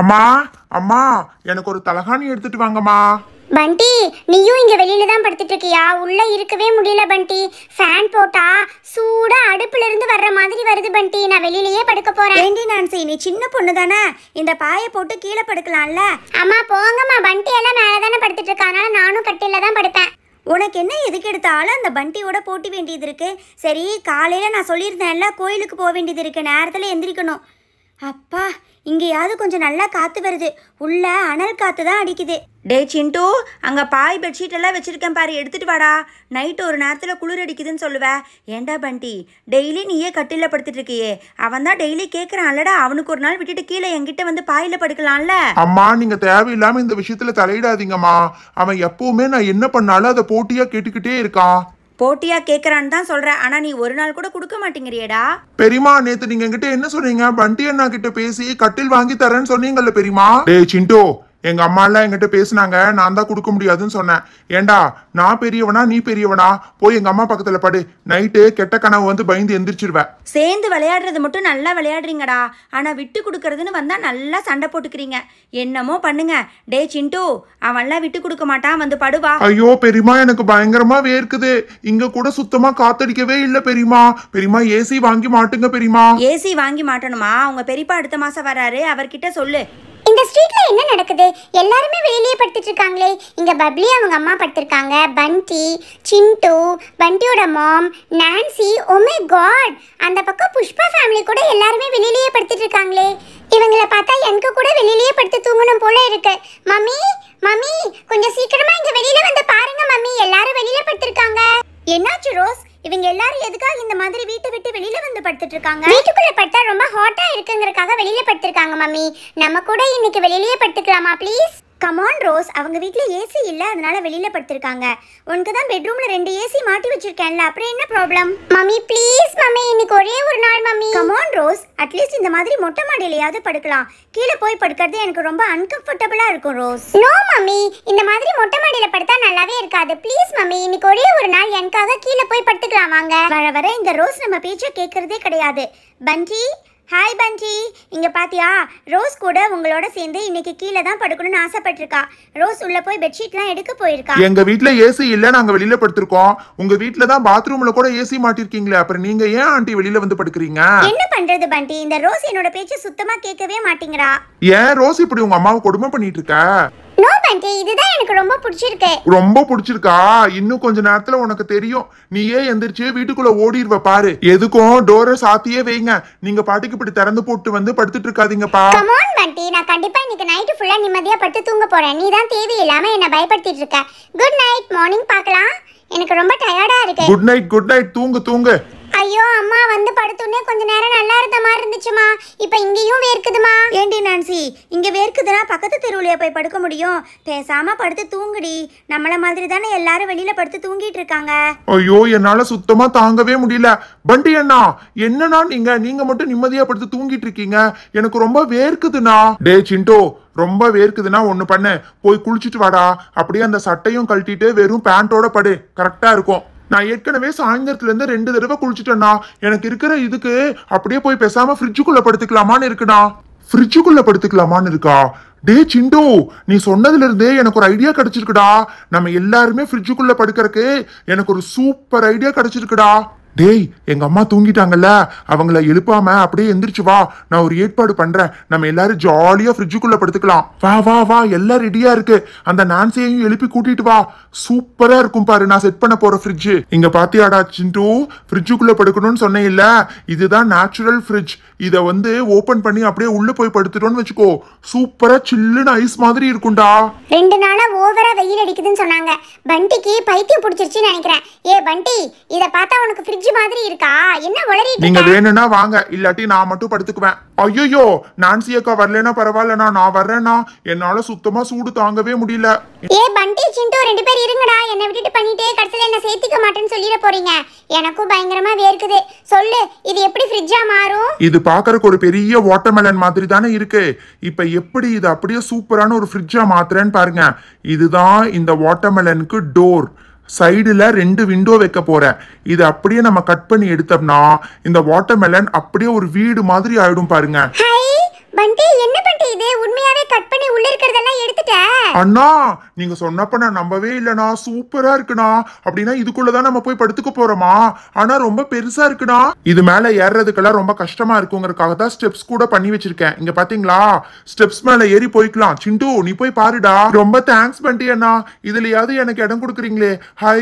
அம்மா அம்மா எனக்கு ஒரு தலகாணி எடுத்துட்டு வாங்கம்மா பண்டி நீயும் இங்க வெளியில தான் படுத்துட்டு இருக்கியா உள்ள இருக்கவே முடியல பண்டி ஃபேன் போட்டா சூடா அடுப்புல இருந்து வர்ற மாதிரி வருது பண்டி நான் வெளியிலயே படுக்க போறேன் ஏண்டி நான்சி நீ சின்ன பொண்ணு தானே இந்த பாயை போட்டு கீழே படுக்கலாம்ல அம்மா போங்கம்மா பண்டி எல்லாம் மேல தானே படுத்துட்டு இருக்கானால நானும் கட்டில தான் படுப்பேன் உனக்கு என்ன எதுக்கு எடுத்தாலும் அந்த பண்டியோட போட்டி வேண்டியது இருக்கு சரி காலையில நான் சொல்லியிருந்தேன்ல கோயிலுக்கு போக வேண்டியது இருக்கு நேரத்துல எந்திரிக்கணும் அப்பா இங்கேயாவது கொஞ்சம் நல்லா காற்று வருது உள்ள அனல் காற்று தான் அடிக்குது டே சிண்டு அங்கே பாய் பெட்ஷீட் எல்லாம் வச்சுருக்கேன் பாரு எடுத்துகிட்டு வாடா நைட்டு ஒரு நேரத்தில் குளிர் அடிக்குதுன்னு சொல்லுவேன் ஏண்டா பண்டி டெய்லி நீயே கட்டில படுத்துட்டு இருக்கியே அவன் தான் டெய்லி அல்லடா அவனுக்கு ஒரு நாள் விட்டுட்டு கீழே என்கிட்ட வந்து பாயில் படுக்கலாம்ல அம்மா நீங்கள் தேவையில்லாமல் இந்த விஷயத்தில் தலையிடாதீங்கம்மா அவன் எப்பவுமே நான் என்ன பண்ணாலும் அதை போட்டியாக கேட்டுக்கிட்டே இருக்கான் போட்டியா கேக்குறான்னு தான் சொல்ற ஆனா நீ ஒரு நாள் கூட கொடுக்க மாட்டேங்கிறியடா பெரியமா நேத்து நீங்க என்கிட்ட என்ன சொன்னீங்க பண்டி அண்ணா கிட்ட பேசி கட்டில் வாங்கி தரேன்னு சொன்னீங்கல்ல பெரியமா டேய் சிண்டோ எங்க அம்மாலாம் என்கிட்ட பேசினாங்க நான் தான் கொடுக்க முடியாதுன்னு சொன்னேன் ஏண்டா நான் பெரியவனா நீ பெரியவனா போய் எங்க அம்மா பக்கத்துல படு நைட்டு கெட்ட கனவு வந்து பயந்து எந்திரிச்சிருவேன் சேர்ந்து விளையாடுறது மட்டும் நல்லா விளையாடுறீங்கடா ஆனா விட்டு கொடுக்கறதுன்னு வந்தா நல்லா சண்டை போட்டுக்கிறீங்க என்னமோ பண்ணுங்க டே சிண்டு அவன்லாம் விட்டு கொடுக்க மாட்டான் வந்து படுவா ஐயோ பெரியமா எனக்கு பயங்கரமா வேர்க்குது இங்க கூட சுத்தமா காத்தடிக்கவே இல்ல பெரியமா பெரியமா ஏசி வாங்கி மாட்டுங்க பெரியமா ஏசி வாங்கி மாட்டணுமா அவங்க பெரியப்பா அடுத்த மாசம் வராரு அவர்கிட்ட சொல்லு இந்த ஸ்ட்ரீட்ல என்ன நடக்குது எல்லாருமே வெளியிலேயே படுத்துட்டு இருக்காங்களே இங்க பப்ளி அவங்க அம்மா படுத்திருக்காங்க பண்டி சிண்டு பண்டியோட mom Nancy oh my oh God அந்த பக்கம் புஷ்பா ஃபேமிலி கூட எல்லாருமே வெளியிலேயே படுத்துட்டு இருக்காங்களே இவங்கள பார்த்தா எனக்கு கூட வெளியிலேயே படுத்து தூங்கணும் போல இருக்கு மம்மி மம்மி கொஞ்சம் சீக்கிரமா இங்க வெளியில வந்து பாருங்க மம்மி எல்லாரும் வெளியில படுத்திருக்காங்க என்னாச்சு ரோஸ் இவங்க எல்லாரும் எதுக்காக இந்த மாதிரி வீட்டை விட்டு வெளியில வந்து படுத்துட்டு இருக்காங்க வீட்டுக்குள்ள பட்டா ரொம்ப ஹாட்டா இருக்குங்கிறதுக்காக வெளியில படுத்திருக்காங்க மம்மி நம்ம கூட இன்னைக்கு வெளியிலேயே படுத்துக்கலாமா ப்ளீஸ் கமான் ரோஸ் அவங்க வீட்டில் ஏசி இல்லை அதனால வெளியில் படுத்திருக்காங்க உனக்கு தான் பெட்ரூமில் ரெண்டு ஏசி மாட்டி வச்சிருக்கேன்ல அப்புறம் என்ன ப்ராப்ளம் மம்மி ப்ளீஸ் மம்மி இன்னைக்கு ஒரே ஒரு நாள் மம்மி கமான் ரோஸ் அட்லீஸ்ட் இந்த மாதிரி மொட்டை மாடியிலையாவது படுக்கலாம் கீழே போய் படுக்கிறது எனக்கு ரொம்ப அன்கம்ஃபர்டபுளாக இருக்கும் ரோஸ் நோ மம்மி இந்த மாதிரி மொட்டை மாடியில் படுத்தா நல்லாவே இருக்காது ப்ளீஸ் மம்மி இன்னைக்கு ஒரே ஒரு நாள் எனக்காக கீழே போய் படுத்துக்கலாம் வாங்க வர வர இந்த ரோஸ் நம்ம பேச்சை கேட்கறதே கிடையாது பண்டி ஹாய் பஞ்சி இங்கே பாத்தியா ரோஸ் கூட உங்களோட சேர்ந்து இன்னைக்கு கீழே தான் படுக்கணும்னு ஆசைப்பட்டிருக்கா ரோஸ் உள்ள போய் பெட்ஷீட்லாம் எடுக்க போயிருக்கா எங்க வீட்ல ஏசி இல்ல நாங்க வெளியில படுத்திருக்கோம் உங்க வீட்ல தான் பாத்ரூம்ல கூட ஏசி மாட்டிருக்கீங்களே அப்புறம் நீங்க ஏன் ஆண்டி வெளியில வந்து படுக்கிறீங்க என்ன பண்றது பண்டி இந்த ரோஸ் என்னோட பேச்சு சுத்தமா கேட்கவே மாட்டேங்கிறா ஏன் ரோஸ் இப்படி உங்க அம்மாவை கொடுமை பண்ணிட்டு இருக்க நோ பண்டி இதுதான் எனக்கு ரொம்ப பிடிச்சிருக்கு ரொம்ப பிடிச்சிருக்கா இன்னும் கொஞ்ச நேரத்துல உனக்கு தெரியும் நீயே எந்திரிச்சு வீட்டுக்குள்ள ஓடிடுவ பாரு எதுக்கும் டோரை சாத்தியே வைங்க நீங்க பாட்டுக்கு இப்படி திறந்து போட்டு வந்து படுத்துட்டு இருக்காதீங்கப்பா கமான் பண்டி நான் கண்டிப்பா இன்னைக்கு நைட் ஃபுல்லா நிம்மதியா படுத்து தூங்க போறேன் நீ தான் தேவையில்லாம என்ன பயப்படுத்திட்டு இருக்க குட் நைட் மார்னிங் பார்க்கலாம் எனக்கு ரொம்ப டயர்டா இருக்கு குட் நைட் குட் நைட் தூங்கு தூங்கு ஐயோ அம்மா வந்து படுத்துனே கொஞ்ச நேரம் நல்லா இருந்த மாதிரி இருந்துச்சு இப்போ இங்கேயும் வேர்க்குதுமா ஏண்டி நான்சி இங்கே வேர்க்குதுன்னா பக்கத்து தெருவுலையா போய் படுக்க முடியும் பேசாம படுத்து தூங்குடி நம்மள மாதிரி தானே எல்லாரும் வெளியில படுத்து தூங்கிட்டு இருக்காங்க ஐயோ என்னால சுத்தமா தாங்கவே முடியல பண்டி அண்ணா என்னன்னா நீங்க நீங்க மட்டும் நிம்மதியா படுத்து தூங்கிட்டு இருக்கீங்க எனக்கு ரொம்ப வேர்க்குதுண்ணா டே சிண்டோ ரொம்ப வேர்க்குதுன்னா ஒன்று பண்ணு போய் குளிச்சுட்டு வாடா அப்படியே அந்த சட்டையும் கழட்டிட்டு வெறும் பேண்ட்டோட படு கரெக்டாக இருக்கும் நான் ஏற்கனவே சாயந்தரத்துலேருந்து ரெண்டு தடவை குளிச்சுட்டேண்ணா எனக்கு இருக்கிற இதுக்கு அப்படியே போய் பேசாமல் ஃப்ரிட்ஜுக்குள்ளே படுத்துக்கலாமான்னு இருக்குண்ணா ஃப்ரிட்ஜுக்குள்ளே படுத்துக்கலாமான்னு இருக்கா டே சிண்டு நீ சொன்னதுல இருந்தே எனக்கு ஒரு ஐடியா கிடைச்சிருக்குடா நம்ம எல்லாருமே ஃப்ரிட்ஜுக்குள்ள படுக்கிறதுக்கு எனக்கு ஒரு சூப்பர் ஐடியா கிடைச்சிருக்குடா டேய் எங்க அம்மா தூங்கிட்டாங்கல்ல அவங்கள எழுப்பாம அப்படியே எந்திரிச்சு வா நான் ஒரு ஏற்பாடு பண்றேன் நம்ம எல்லாரும் ஜாலியா ஃப்ரிட்ஜுக்குள்ள படுத்துக்கலாம் வா வா வா எல்லாம் ரெடியா இருக்கு அந்த நான்சியையும் எழுப்பி கூட்டிட்டு வா சூப்பரா இருக்கும் பாரு நான் செட் பண்ண போற ஃப்ரிட்ஜ் இங்க பாத்தியாடா சிண்டு ஃப்ரிட்ஜுக்குள்ள படுக்கணும்னு சொன்னேன் இல்ல இதுதான் நேச்சுரல் ஃப்ரிட்ஜ் இதை வந்து ஓபன் பண்ணி அப்படியே உள்ள போய் படுத்துட்டோம்னு வச்சுக்கோ சூப்பரா சில்லுன்னு ஐஸ் மாதிரி இருக்கும்டா ரெண்டு நாளா ஓவரா வெயில் அடிக்குதுன்னு சொன்னாங்க பண்டிக்கு பைத்தியம் பிடிச்சிருச்சுன்னு நினைக்கிறேன் ஏ பண்டி இத பார்த்தா உனக்கு ஃப்ரிட்ஜ் மாதிரி இருக்கா என்ன உளறிட்டு நீங்க வேணும்னா வாங்க இல்லாட்டி நான் மட்டும் படுத்துக்குவேன் ஐயோ நான்சி அக்கா வரலனா பரவாயில்லண்ணா நான் வர்றேனா என்னால சுத்தமா சூடு தாங்கவே முடியல ஏ பண்டி சிண்டோ ரெண்டு பேர் இருங்கடா என்ன விட்டுட்டு பண்ணிட்டே கடைசில என்ன சேர்த்துக்க மாட்டேன்னு சொல்லிட போறீங்க எனக்கும் பயங்கரமா வேர்க்குது சொல்லு இது எப்படி ஃப்ரிட்ஜா மாறும் இது பாக்குறதுக்கு ஒரு பெரிய வாட்டர்மெலன் மாதிரி தானே இருக்கு இப்போ எப்படி இது அப்படியே சூப்பரான ஒரு ஃப்ரிட்ஜா மாத்துறேன்னு பாருங்க இதுதான் இந்த வாட்டர்மெலனுக்கு டோர் சைடில் ரெண்டு விண்டோ வைக்க போகிறேன் இது அப்படியே நம்ம கட் பண்ணி எடுத்தோம்னா இந்த வாட்டர்மெலன் அப்படியே ஒரு வீடு மாதிரி ஆயிடும் பாருங்க பண்டி என்ன பண்டி இது உண்மையாவே கட் பண்ணி உள்ள இருக்கறதெல்லாம் எடுத்துட்ட அண்ணா நீங்க சொன்னப்ப நான் நம்பவே இல்லனா சூப்பரா இருக்குனா அப்படினா இதுக்குள்ள தான் நம்ம போய் படுத்துக்க போறோமா ஆனா ரொம்ப பெருசா இருக்குனா இது மேல ஏறறதுக்கெல்லாம் ரொம்ப கஷ்டமா இருக்குங்கறதுக்காக தான் ஸ்டெப்ஸ் கூட பண்ணி வச்சிருக்கேன் இங்க பாத்தீங்களா ஸ்டெப்ஸ் மேல ஏறி போய்க்கலாம் சிண்டு நீ போய் பாருடா ரொம்ப தேங்க்ஸ் பண்டி அண்ணா இதுலயாவது எனக்கு இடம் கொடுக்குறீங்களே ஹை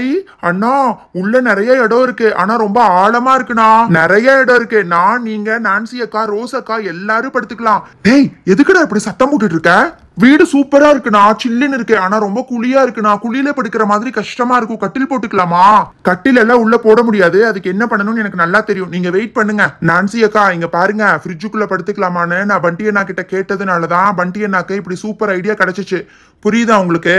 அண்ணா உள்ள நிறைய இடம் இருக்கு ஆனா ரொம்ப ஆழமா இருக்குனா நிறைய இடம் இருக்கு நான் நீங்க நான்சி அக்கா ரோஸ் அக்கா எல்லாரும் படுத்துக்கலாம் டேய் எதுக்குடா இப்படி சத்தம் போட்டுட்டு இருக்க வீடு சூப்பரா இருக்குண்ணா சில்லுன்னு இருக்கு ஆனா ரொம்ப குழியா இருக்குண்ணா குழியில படுக்கிற மாதிரி கஷ்டமா இருக்கும் கட்டில் போட்டுக்கலாமா கட்டில் எல்லாம் உள்ள போட முடியாது அதுக்கு என்ன பண்ணணும்னு எனக்கு நல்லா தெரியும் நீங்க வெயிட் பண்ணுங்க நான்சி அக்கா இங்க பாருங்க ஃப்ரிட்ஜுக்குள்ள படுத்துக்கலாமான்னு நான் பண்டி அண்ணா கிட்ட கேட்டதுனாலதான் பண்டி அண்ணாக்கு இப்படி சூப்பர் ஐடியா கிடைச்சிச்சு புரியுதா உங்களுக்கு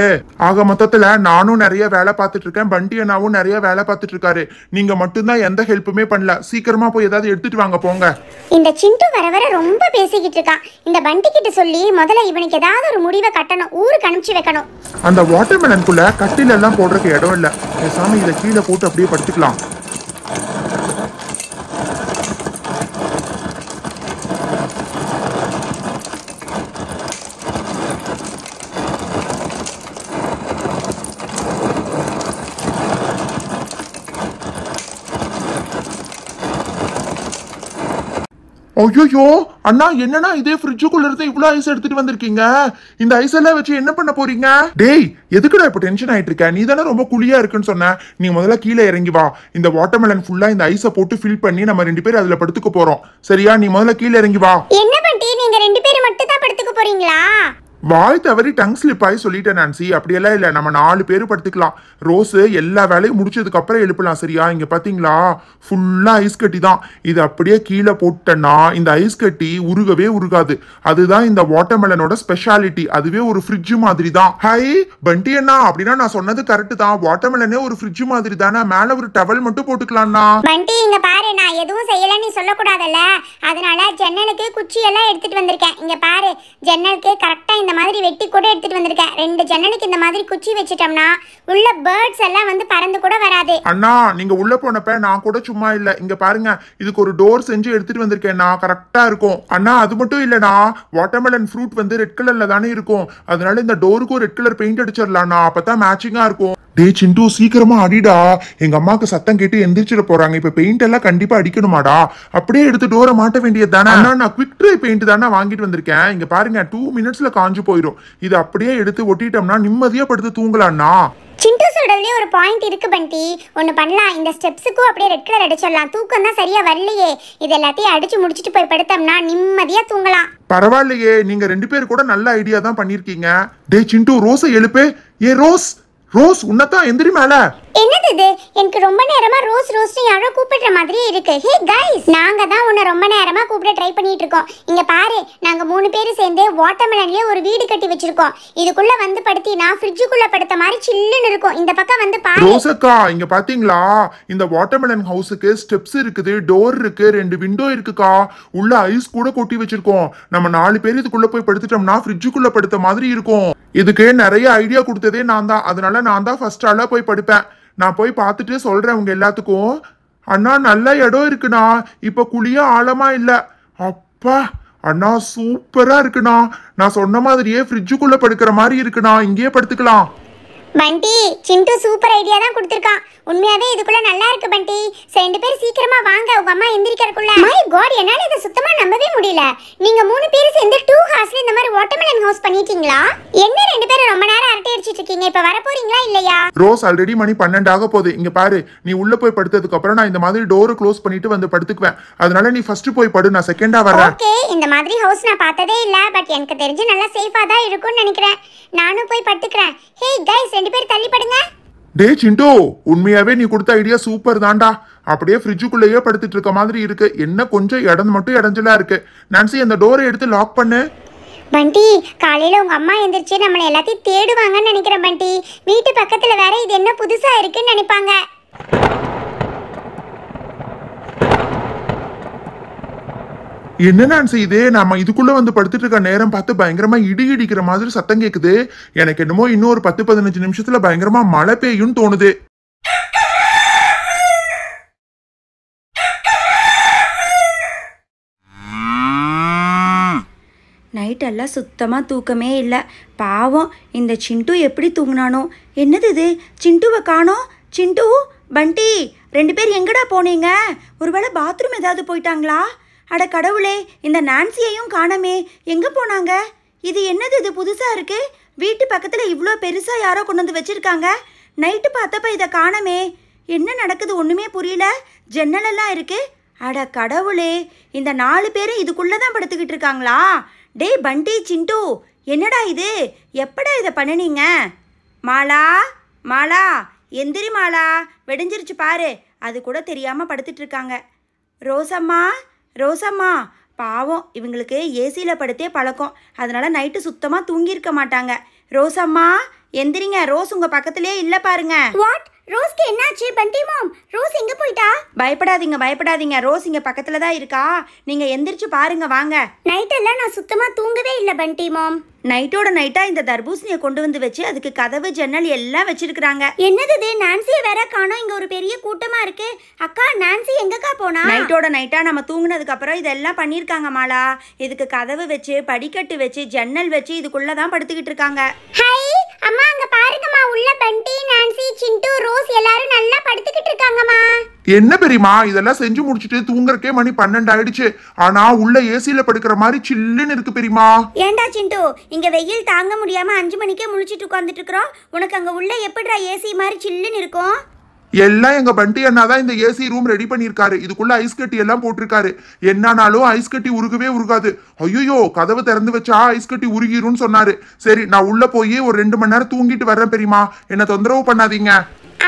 ஆக மொத்தத்துல நானும் நிறைய வேலை பார்த்துட்டு இருக்கேன் பண்டி அண்ணாவும் நிறைய வேலை பார்த்துட்டு இருக்காரு நீங்க மட்டும்தான் எந்த ஹெல்ப்புமே பண்ணல சீக்கிரமா போய் ஏதாவது எடுத்துட்டு வாங்க போங்க இந்த சிண்டு வர வர ரொம்ப பேசிக்கிட்டு இருக்கான் இந்த பண்டி கிட்ட சொல்லி முதல்ல இவனுக்கு ஏதாவது ஒரு முடிவை கட்டணும் ஊருக்கு அனுப்பிச்சு வைக்கணும் அந்த குள்ள கட்டில எல்லாம் போடுறதுக்கு இடம் இல்ல சாமி இத கீழே போட்டு அப்படியே படுத்துக்கலாம் ஐயோ அண்ணா என்னன்னா இதே ஃப்ரிட்ஜுக்குள்ள இருந்து இவ்வளவு ஐஸ் எடுத்துட்டு வந்திருக்கீங்க இந்த ஐஸ் எல்லாம் வச்சு என்ன பண்ண போறீங்க டேய் எதுக்குடா இப்ப டென்ஷன் ஆயிட்டு இருக்க நீ தானே ரொம்ப குளியா இருக்குன்னு சொன்ன நீ முதல்ல கீழே இறங்கி வா இந்த வாட்டர்மெலன் ஃபுல்லா இந்த ஐஸை போட்டு ஃபில் பண்ணி நம்ம ரெண்டு பேரும் அதுல படுத்துக்க போறோம் சரியா நீ முதல்ல கீழே இறங்கி வா என்ன பண்ணி நீங்க ரெண்டு பேரும் மட்டும் தான் படுத்துக்க போறீங்களா வாய் தவறி டங் ஸ்லிப் ஆகி சொல்லிட்டேன் நான்சி அப்படியெல்லாம் இல்லை நம்ம நாலு பேர் படுத்துக்கலாம் ரோஸு எல்லா வேலையும் முடிச்சதுக்கு அப்புறம் எழுப்பலாம் சரியா இங்கே பார்த்தீங்களா ஃபுல்லாக ஐஸ் கட்டி தான் இது அப்படியே கீழே போட்டேன்னா இந்த ஐஸ் கட்டி உருகவே உருகாது அதுதான் இந்த வாட்டர்மெலனோட ஸ்பெஷாலிட்டி அதுவே ஒரு ஃப்ரிட்ஜு மாதிரி தான் ஹை பண்டி அண்ணா அப்படின்னா நான் சொன்னது கரெக்டு தான் வாட்டர்மெலனே ஒரு ஃப்ரிட்ஜு மாதிரி தானே மேலே ஒரு டவல் மட்டும் போட்டுக்கலாம்ண்ணா பண்டி இங்க பாரு நான் எதுவும் செய்யலன்னு சொல்லக்கூடாதுல்ல அதனால ஜன்னலுக்கு குச்சி எல்லாம் எடுத்துட்டு வந்திருக்கேன் இங்க பாரு ஜன்னலுக்கு கரெக்டாக இந்த மாதிரி வெட்டி கூட எடுத்துட்டு வந்திருக்கேன் ரெண்டு ஜன்னலுக்கு இந்த மாதிரி குச்சி வச்சிட்டோம்னா உள்ள பேர்ட்ஸ் எல்லாம் வந்து பறந்து கூட வராது அண்ணா நீங்க உள்ள போனப்ப நான் கூட சும்மா இல்ல இங்க பாருங்க இதுக்கு ஒரு டோர் செஞ்சு எடுத்துட்டு நான் கரெக்டா இருக்கும் அண்ணா அது மட்டும் இல்லடா வாட்டர்மெலன் ஃப்ரூட் வந்து ரெட் கலர்ல தானே இருக்கும் அதனால இந்த டோருக்கும் ரெட் கலர் பெயிண்ட் அடிச்சிடலாம்ண்ணா அப்பதான் மேட்சிங்கா இருக்கும் டே சிண்டு சீக்கிரமா அடிடா எங்க அம்மாக்கு சத்தம் கேட்டு எந்திரிச்சிட போறாங்க இப்ப பெயிண்ட் எல்லாம் கண்டிப்பா அடிக்கணுமாடா அப்படியே எடுத்து டோரை மாட்ட வேண்டியது தானே நான் குவிக் ட்ரை பெயிண்ட் தானே வாங்கிட்டு வந்திருக்கேன் இங்க பாருங்க டூ மினிட்ஸ்ல காஞ்சு காஞ்சு போயிடும் இது அப்படியே எடுத்து ஒட்டிட்டோம்னா நிம்மதியா படுத்து தூங்கலாம்னா சிண்டு சொல்றதுலயே ஒரு பாயிண்ட் இருக்கு பண்டி ஒன்னு பண்ணலாம் இந்த ஸ்டெப்ஸுக்கும் அப்படியே ரெட் கலர் அடிச்சிடலாம் தூக்கம் தான் சரியா வரலையே இது எல்லாத்தையும் அடிச்சு முடிச்சுட்டு போய் படுத்தோம்னா நிம்மதியா தூங்கலாம் பரவாயில்லையே நீங்க ரெண்டு பேர் கூட நல்ல ஐடியா தான் பண்ணிருக்கீங்க டே சிண்டு ரோஸை எழுப்பு ஏ ரோஸ் ரோஸ் உன்னதான் எந்திரி மேல என்னது இது எனக்கு ரொம்ப நேரமா ரோஸ் ரோஸ்னு யாரோ கூப்பிடுற மாதிரி இருக்கு ஹே கைஸ் நாங்க தான் உன்னை ரொம்ப நேரமா கூப்பிட ட்ரை பண்ணிட்டு இருக்கோம் இங்க பாரு நாங்க மூணு பேரும் சேர்ந்து வாட்டர்மெலன்லயே ஒரு வீடு கட்டி வச்சிருக்கோம் இதுக்குள்ள வந்து படுத்தினா ஃப்ரிட்ஜுக்குள்ள படுத்த மாதிரி சில்லுன்னு இருக்கும் இந்த பக்கம் வந்து பாரு ரோஸ் அக்கா இங்க பாத்தீங்களா இந்த வாட்டர்மெலன் ஹவுஸுக்கு ஸ்டெப்ஸ் இருக்குது டோர் இருக்கு ரெண்டு விண்டோ இருக்குக்கா உள்ள ஐஸ் கூட கொட்டி வச்சிருக்கோம் நம்ம நாலு பேர் இதுக்குள்ள போய் படுத்துட்டோம்னா ஃப்ரிட்ஜுக்குள்ள படுத்த மாதிரி இருக்கும் இதுக்கு நிறைய ஐடியா கொடுத்ததே நான் தான் அதனால நான் தான் ஃபர்ஸ்ட் ஆளா போய் படுப்பேன் நான் போய் பார்த்துட்டு சொல்கிறேன் அவங்க எல்லாத்துக்கும் அண்ணா நல்ல இடம் இருக்குண்ணா இப்போ குழியா ஆழமா இல்லை அப்பா அண்ணா சூப்பரா இருக்குண்ணா நான் சொன்ன மாதிரியே ஃப்ரிட்ஜுக்குள்ள படுக்கிற மாதிரி இருக்குண்ணா இங்கேயே படுத்துக்கலாம் பண்டி சிண்டு சூப்பர் ஐடியா தான் கொடுத்துருக்கான் உண்மையாவே இதுக்குள்ள நல்லா இருக்கு பண்டி ரெண்டு பேர் சீக்கிரமா வாங்க உங்க அம்மா எந்திரிக்கிறதுக்குள்ள மை காட் என்னால இதை சுத்தமா நம்பவே முடியல நீங்க மூணு பேரும் சேர்ந்து டூ ஹார்ஸ்ல இந்த மாதிரி வாட்டர்மெலன் ஹவுஸ் பண்ணிட்டீங்களா என்ன ரெண்டு பேரும் ரொம்ப நேரம் அரட்டை அடிச்சிட்டு இருக்கீங்க இப்ப வர போறீங்களா இல்லையா ரோஸ் ஆல்ரெடி மணி பன்னெண்டு ஆக போகுது இங்க பாரு நீ உள்ள போய் படுத்ததுக்கு அப்புறம் நான் இந்த மாதிரி டோர் க்ளோஸ் பண்ணிட்டு வந்து படுத்துக்குவேன் அதனால நீ ஃபர்ஸ்ட் போய் படு நான் செகண்டா வரேன் ஓகே இந்த மாதிரி ஹவுஸ் நான் பார்த்ததே இல்ல பட் எனக்கு தெரிஞ்சு நல்லா சேஃபா தான் இருக்கும்னு நினைக்கிறேன் நானும் போய் படுத்துக்கிறேன் ஹே கைஸ் ரெண்டு பேர் தள்ளி படுங்க டே சிண்டோ உண்மையாவே நீ கொடுத்த ஐடியா சூப்பர் தான்டா அப்படியே ஃப்ரிட்ஜுக்குள்ளேயே படுத்துட்டு இருக்க மாதிரி இருக்கு என்ன கொஞ்சம் இடம் மட்டும் இடஞ்சலா இருக்கு நான்சி அந்த டோரை எடுத்து லாக் பண்ணு பண்டி காலையில உங்க அம்மா எந்திரிச்சு நம்மளை எல்லாத்தையும் தேடுவாங்கன்னு நினைக்கிறேன் பண்டி வீட்டு பக்கத்துல வேற இது என்ன புதுசா இருக்குன்னு நினைப்பாங்க என்ன நான் செய்யுது நம்ம இதுக்குள்ள வந்து படுத்துட்டு இருக்க நேரம் பார்த்து பயங்கரமா இடி இடிக்கிற மாதிரி சத்தம் கேக்குது எனக்கு என்னமோ இன்னும் ஒரு பத்து பதினஞ்சு நிமிஷத்துல பயங்கரமா மழை பெய்யும் தோணுது நைட்டெல்லாம் சுத்தமாக தூக்கமே இல்லை பாவம் இந்த சிண்டு எப்படி தூங்கினானோ என்னது இது சிண்டுவை காணோம் சிண்டு பண்டி ரெண்டு பேர் எங்கடா போனீங்க ஒருவேளை பாத்ரூம் ஏதாவது போயிட்டாங்களா அட கடவுளே இந்த நான்சியையும் காணமே எங்கே போனாங்க இது என்னது இது புதுசாக இருக்குது வீட்டு பக்கத்தில் இவ்வளோ பெருசாக யாரோ கொண்டு வந்து வச்சுருக்காங்க நைட்டு பார்த்தப்ப இதை காணமே என்ன நடக்குது ஒன்றுமே புரியல ஜன்னலெல்லாம் இருக்குது அட கடவுளே இந்த நாலு பேரும் இதுக்குள்ளே தான் படுத்துக்கிட்டு இருக்காங்களா டே பண்டி சிண்டு என்னடா இது எப்படா இதை பண்ணினீங்க மாலா மாலா எந்திரி மாலா வெடிஞ்சிருச்சு பாரு அது கூட தெரியாமல் படுத்துட்ருக்காங்க ரோசம்மா ரோசம்மா பாவம் இவங்களுக்கு ஏசியில் படுத்தே பழக்கம் அதனால் நைட்டு சுத்தமாக தூங்கியிருக்க மாட்டாங்க ரோசம்மா எந்திரிங்க ரோஸ் உங்கள் பக்கத்துலேயே இல்லை பாருங்க வாட் ரோஸ்க்கு என்னாச்சு பண்டி மாம் ரோஸ் எங்க போயிட்டா பயப்படாதீங்க பயப்படாதீங்க ரோஸ் இங்க பக்கத்துல தான் இருக்கா நீங்க எந்திரிச்சு பாருங்க வாங்க நைட் எல்லாம் நான் சுத்தமா தூங்கவே இல்ல பண்டி மாம் நைட்டோட நைட்டா இந்த தர்பூசணியை கொண்டு வந்து வச்சு அதுக்கு கதவு ஜன்னல் எல்லாம் வச்சிருக்காங்க என்னது இது நான்சியை வேற காணோம் இங்க ஒரு பெரிய கூட்டமா இருக்கு அக்கா நான்சி எங்கக்கா போனா நைட்டோட நைட்டா நம்ம தூங்குனதுக்கு அப்புறம் இதெல்லாம் பண்ணிருக்காங்க மாலா இதுக்கு கதவு வச்சு படிக்கட்டு வச்சு ஜன்னல் வச்சு இதுக்குள்ள தான் படுத்துக்கிட்டு இருக்காங்க ஹாய் அம்மா அங்க பாருங்கம்மா உள்ள பண்டி நான்சி சிண்டு ரோஸ் எல்லாரும் நல்லா படுத்துக்கிட்டு இருக்காங்கம்மா என்ன பெரியமா இதெல்லாம் செஞ்சு முடிச்சிட்டு தூங்குறக்கே மணி பன்னெண்டு ஆயிடுச்சு ஆனா உள்ள ஏசில படுக்கிற மாதிரி சில்லுன்னு இருக்கு பெரியமா ஏண்டா சிண்டு இங்க வெயில் தாங்க முடியாம அஞ்சு மணிக்கே முழிச்சிட்டு உட்காந்துட்டு இருக்கிறோம் உனக்கு அங்க உள்ள எப்படிடா ஏசி மாதிரி சில்லுன்னு இருக்கும் எல்லாம் எங்க பண்டி அண்ணா தான் இந்த ஏசி ரூம் ரெடி பண்ணியிருக்காரு இதுக்குள்ள ஐஸ் கட்டி எல்லாம் போட்டிருக்காரு என்னன்னாலும் ஐஸ் கட்டி உருகவே உருகாது ஐயோ கதவு திறந்து வச்சா ஐஸ் கட்டி உருகிரும்னு சொன்னாரு சரி நான் உள்ள போய் ஒரு ரெண்டு மணி நேரம் தூங்கிட்டு வர்றேன் பெரியமா என்ன தொந்தரவு பண்ணாதீங்க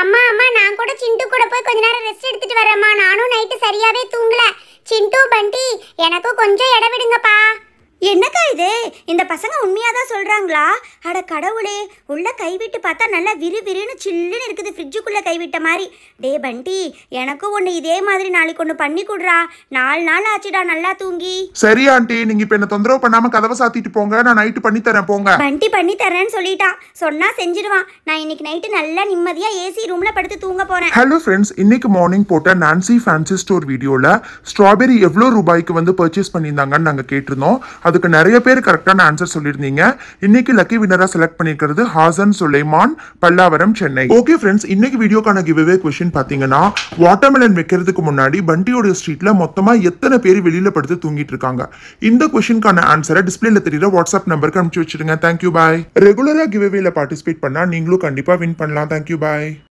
அம்மா அம்மா நான் கூட சிண்டு கூட போய் கொஞ்ச நேரம் ரெஸ்ட் எடுத்துட்டு வரேம்மா நானும் நைட்டு சரியாவே தூங்கல சிண்டு பண்டி எனக்கும் கொஞ்சம் இடம் விடுங்கப்பா என்னக்கா இது இந்த பசங்க உண்மையாக தான் சொல்கிறாங்களா அட கடவுளே உள்ளே கைவிட்டு பார்த்தா நல்லா விறு விறுன்னு சில்லுன்னு இருக்குது ஃப்ரிட்ஜுக்குள்ளே கைவிட்ட மாதிரி டே பண்டி எனக்கும் ஒன்று இதே மாதிரி நாளைக்கு ஒன்று பண்ணி கொடுறா நாலு நாள் ஆச்சுடா நல்லா தூங்கி சரி ஆண்டி நீங்கள் இப்போ என்ன தொந்தரவு பண்ணாமல் கதவை சாத்திட்டு போங்க நான் நைட்டு பண்ணி தரேன் போங்க பண்டி பண்ணி தரேன்னு சொல்லிட்டான் சொன்னால் செஞ்சிடுவான் நான் இன்னைக்கு நைட்டு நல்லா நிம்மதியாக ஏசி ரூமில் படுத்து தூங்க போகிறேன் ஹலோ ஃப்ரெண்ட்ஸ் இன்னைக்கு மார்னிங் போட்ட நான்சி ஃபேன்சி ஸ்டோர் வீடியோவில் ஸ்ட்ராபெரி எவ்வளோ ரூபாய்க்கு வந்து பர்ச்சேஸ் பண்ணியிருந்தாங்கன்னு நாங்கள் கேட்டிருந்தோம் அதுக்கு நிறைய பேர் கரெக்டான ஆன்சர் சொல்லியிருந்தீங்க இன்னைக்கு லக்கி வினரா செலக்ட் பண்ணிருக்கிறது ஹாசன் சுலைமான் பல்லாவரம் சென்னை ஓகே ஃப்ரெண்ட்ஸ் இன்னைக்கு வீடியோக்கான கிவ்வே கொஸ்டின் பாத்தீங்கன்னா வாட்டர்மெலன் வைக்கிறதுக்கு முன்னாடி பண்டியோட ஸ்ட்ரீட்ல மொத்தமா எத்தனை பேர் வெளியில படுத்து தூங்கிட்டு இருக்காங்க இந்த கொஸ்டின்கான ஆன்சரை டிஸ்பிளேல தெரியுற வாட்ஸ்அப் நம்பருக்கு அனுப்பிச்சு வச்சிருங்க தேங்க்யூ பாய் ரெகுலரா கிவ்வேல பார்ட்டிசிபேட் பண்ணா நீங்களும் கண்டிப்பா வின் பண்ணலாம் தேங்க்யூ பாய்